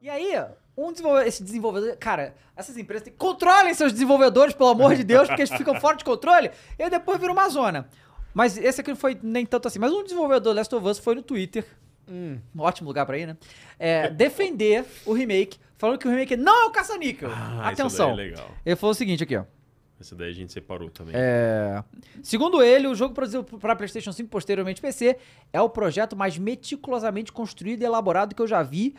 E aí, um desenvolvedor, esse desenvolvedor, cara, essas empresas têm, controlem seus desenvolvedores, pelo amor de Deus, porque eles ficam fora de controle, e depois vira uma zona. Mas esse aqui não foi nem tanto assim. Mas um desenvolvedor Last of Us foi no Twitter, hum, um ótimo lugar pra ir, né? É, defender o remake, falando que o remake não é o caça-níquel. Ah, é Atenção. Isso é legal. Ele falou o seguinte aqui, ó. Essa daí a gente separou também. É... Segundo ele, o jogo produzido para PlayStation 5 posteriormente PC é o projeto mais meticulosamente construído e elaborado que eu já vi,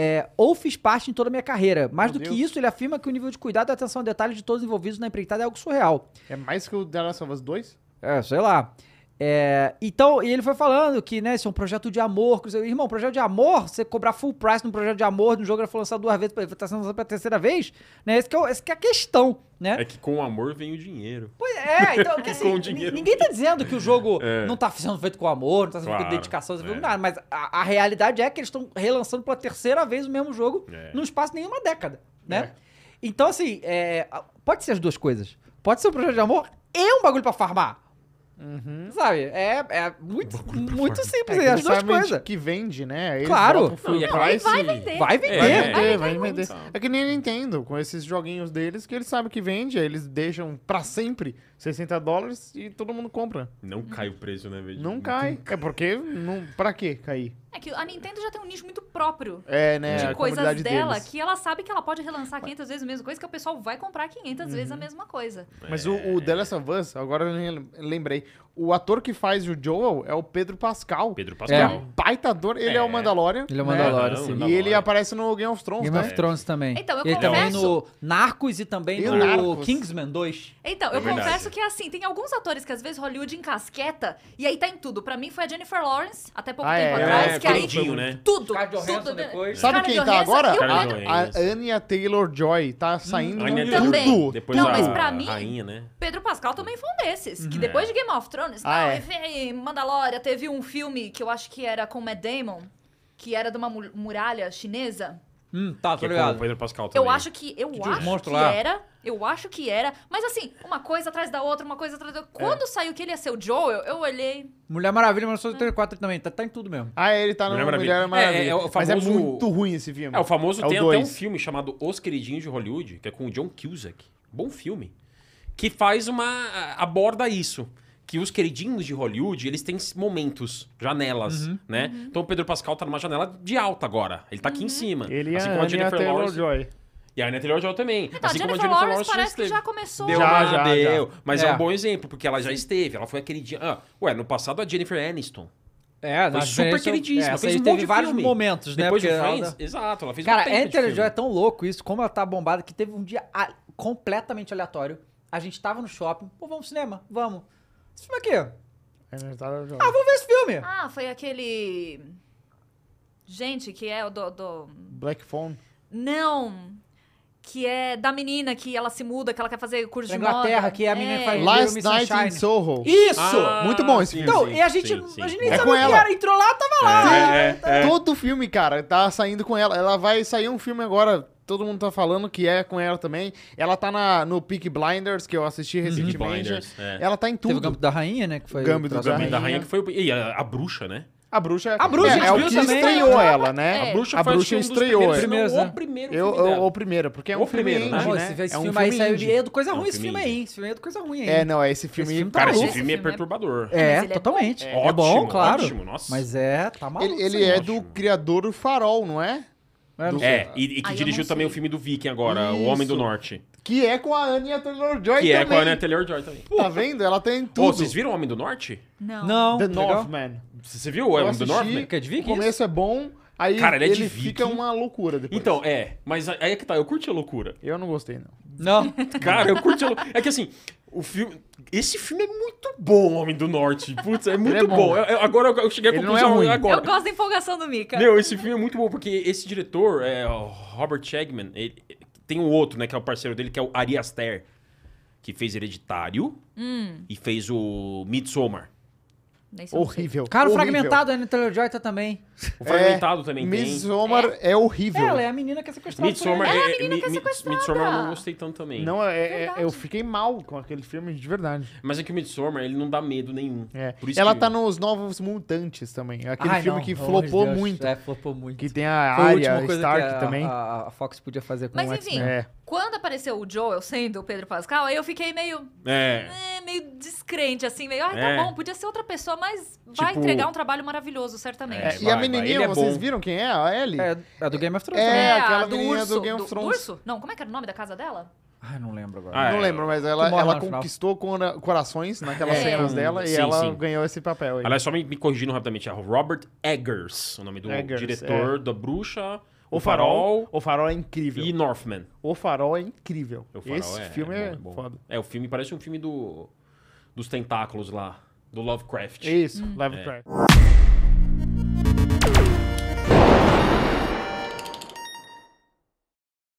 é, ou fiz parte em toda a minha carreira. Mais Meu do Deus. que isso, ele afirma que o nível de cuidado e atenção a detalhes de todos envolvidos na empreitada é algo surreal. É mais que o The Last of Us 2? É, sei lá. É, então, e ele foi falando que, né, isso é um projeto de amor. Que, irmão, projeto de amor, você cobrar full price num projeto de amor, num jogo que foi lançado duas vezes, tá sendo lançado pela terceira vez, né? Essa que, é, que é a questão, né? É que com o amor vem o dinheiro. Pois é, então, que, assim, ninguém tá dizendo que o jogo é. não tá sendo feito com amor, não tá sendo claro, feito com dedicação, tá é. nada, mas a, a, realidade é que eles estão relançando pela terceira vez o mesmo jogo é. num espaço de nenhuma década, né? É. Então, assim, é, pode ser as duas coisas. Pode ser um projeto de amor e um bagulho para farmar. Uhum. Sabe? É, é muito, muito simples. É, é as duas coisas. que vende, né? Eles claro. Não, vai, vender. Vai vender. É, vai vender. Vai vender. É que nem Nintendo, com esses joguinhos deles, que eles sabem que vende, eles deixam pra sempre 60 dólares e todo mundo compra. Não cai o preço, né, velho? Não cai. É porque. Não, pra que cair? É que a Nintendo já tem um nicho muito próprio É, né? de a coisas dela, deles. que ela sabe que ela pode relançar 500 vezes a mesma coisa, que o pessoal vai comprar 500 uhum. vezes a mesma coisa. É. Mas o, o The Last of Us, agora eu lembrei o ator que faz o Joel é o Pedro Pascal. Pedro é Pascal. É um baita Ele é, é o Mandalorian. Ele é o Mandalorian, né? sim. E ele aparece no Game of Thrones, Game né? of Thrones também. Então, eu ele então, confesso... no Narcos e também e no Narcos. Kingsman 2. Então, é eu é confesso que, assim, tem alguns atores que às vezes Hollywood encasqueta e aí tá em tudo. Pra mim foi a Jennifer Lawrence, até pouco ah, é. tempo é, atrás, é, que aí... né? Tudo, tudo. Né? Depois. Sabe quem tá agora? A, a Anya Taylor-Joy tá hum. saindo hum, do tudo. Depois Não, mas pra mim, né? Pedro Pascal também foi um desses. Que uhum. depois de Game of Thrones, Thrones. Ah, não, é. enfim, Mandalória. Teve um filme que eu acho que era com Matt Damon, que era de uma muralha chinesa. Hum, tá, tô que é ligado. É o Pedro Pascal também. Eu acho que. Eu que acho que lá. era. Eu acho que era. Mas assim, uma coisa atrás da outra, uma coisa atrás da outra. É. Quando é. saiu que ele ia ser o Joel, eu olhei. Mulher Maravilha, mas só 34 é. também. Tá, tá em tudo mesmo. Ah, ele tá no Mulher Maravilha. Mulher Maravilha. É, é, famoso... Mas é muito ruim esse filme. É, o famoso. É tem até um filme chamado Os Queridinhos de Hollywood, que é com o John Cusack. Bom filme. Que faz uma. aborda isso que os queridinhos de Hollywood, eles têm momentos, janelas, uhum. né? Uhum. Então o Pedro Pascal tá numa janela de alta agora. Ele tá aqui uhum. em cima. Ele assim é como a Jennifer Lawrence. Joy. E a Anya Taylor-Joy também. Então, assim a Jennifer como a Jennifer Lawrence, Lawrence parece que já começou. Deu, já, já deu. Já. Mas é. é. um bom exemplo, porque ela já esteve. Ela foi aquele dia... Ah, ué, no passado a Jennifer Aniston. É, foi super queridíssima. Ela fez um teve vários filme. momentos, né? Depois de Friends, ela... exato. Ela fez Cara, um Anya joy é tão louco isso, como ela tá bombada, que teve um dia completamente aleatório. A gente tava no shopping. Pô, vamos ao cinema? Vamos. Esse filme aqui. É ah, vamos ver esse filme. Ah, foi aquele. Gente, que é o do. do... Black Phone. Não que é da menina que ela se muda, que ela quer fazer curso da de moda. Inglaterra, que é a menina é. faz Last Night Sunshine. in Soho. Isso! Ah, muito bom esse filme. Então, sim, e a gente, sim, a gente é nem é sabia que era. Entrou lá, tava lá. É, então... é, Todo filme, cara, tá saindo com ela. Ela vai sair um filme agora... Todo mundo tá falando que é com ela também. Ela tá na, no Peak Blinders, que eu assisti recentemente. Blinders, ela tá em tudo. Teve o Gambito da Rainha, né? Que foi Gambito da, da, Rainha. da Rainha. que foi... E a, a bruxa, né? A bruxa, a bruxa é, é, o que também. estreou né? ela, né? É. A bruxa, a bruxa um estreou. ela. não, O primeiro eu, filme eu, O primeiro, porque é um o filme primeiro, indie, né? né? Esse, esse é um filme aí saiu de coisa é ruim esse filme aí. Esse filme é do coisa ruim, É, não, é esse filme... Esse filme tá cara, louco. É esse filme é perturbador. É, é, totalmente. É, bom, claro. Ótimo, nossa. Mas é, tá maluco. Ele, ele é do criador do Farol, não é? É, e, que dirigiu também o filme do Viking agora, O Homem do Norte. Que é com a Anya Taylor-Joy também, Que é com a Anya Taylor-Joy também. Tá vendo? Ela tem tá tudo. Ô, vocês viram Homem do Norte? Não. Não. The Northman. Você viu o Homem do Norte? Que é de Vikings? O começo é bom... Aí Cara, ele, é ele fica uma loucura depois. Então, é. Mas aí é que tá. Eu curti a loucura. Eu não gostei, não. Não? Cara, eu curti a loucura. É que assim, o filme... Esse filme é muito bom, Homem do Norte. Putz, é muito é bom. bom. Eu, agora eu cheguei à ele conclusão é agora. Eu gosto da empolgação do Mika. Meu, esse filme é muito bom, porque esse diretor, é, Robert Shagman, ele, tem o um outro, né? Que é o parceiro dele, que é o Ari Aster, que fez Hereditário hum. e fez o Midsommar. É. horrível. Cara, horrível. fragmentado, a é Natalie Joy tá também. O fragmentado é, também Midsommar tem. Midsommar é. é. horrível. Ela é a menina que é sequestrada. Midsommar, é, é, é a menina que é sequestrada. Midsommar eu não gostei tanto também. Não, é, eu fiquei mal com aquele filme, de verdade. Mas é que o Midsommar, ele não dá medo nenhum. É. Ela que... tá nos Novos Mutantes também. Aquele Ai, filme não, que oh, flopou Deus, muito. É, flopou muito. Que tem a Foi Arya Stark a, também. A, a, Fox podia fazer com Mas, o Mas enfim, quando apareceu o Joel sendo o Pedro Pascal, aí eu fiquei meio... É. Eh, meio descrente, assim, meio, ah, tá É. bom, podia ser outra pessoa, mas vai tipo entregar um trabalho maravilhoso, certamente. É, e a Vai, menininha, é vocês viram quem é? A Ellie? É, é do Game of Thrones. É. Né? aquela ah, menininha do Game of Thrones. urso? Não, como é que era o nome da casa dela? Ai, ah, não lembro agora. Ah, é. Não lembro, mas ela, ela final. conquistou corações naquelas É. cenas dela e ela sim. ganhou esse papel aí. Aliás, é só me, me corrigindo rapidamente. É Robert Eggers, o nome do Eggers, diretor é. da Bruxa, O Farol. O Farol é incrível. e Northman. O Farol é incrível. O Farol Esse é, filme é, bom, foda. É, o filme parece um filme do dos tentáculos lá, do Lovecraft. Isso, hum. Lovecraft. É.